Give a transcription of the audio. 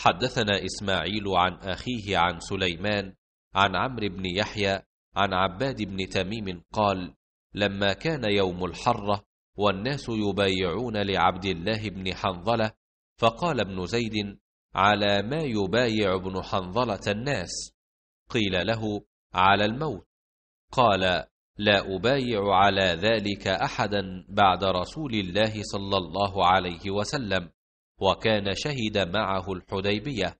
حدثنا إسماعيل عن أخيه عن سليمان عن عمرو بن يحيى عن عباد بن تميم قال لما كان يوم الحرة والناس يبايعون لعبد الله بن حنظلة فقال ابن زيد على ما يبايع ابن حنظلة الناس قيل له على الموت قال لا أبايع على ذلك أحدا بعد رسول الله صلى الله عليه وسلم وكان شهد معه الحديبية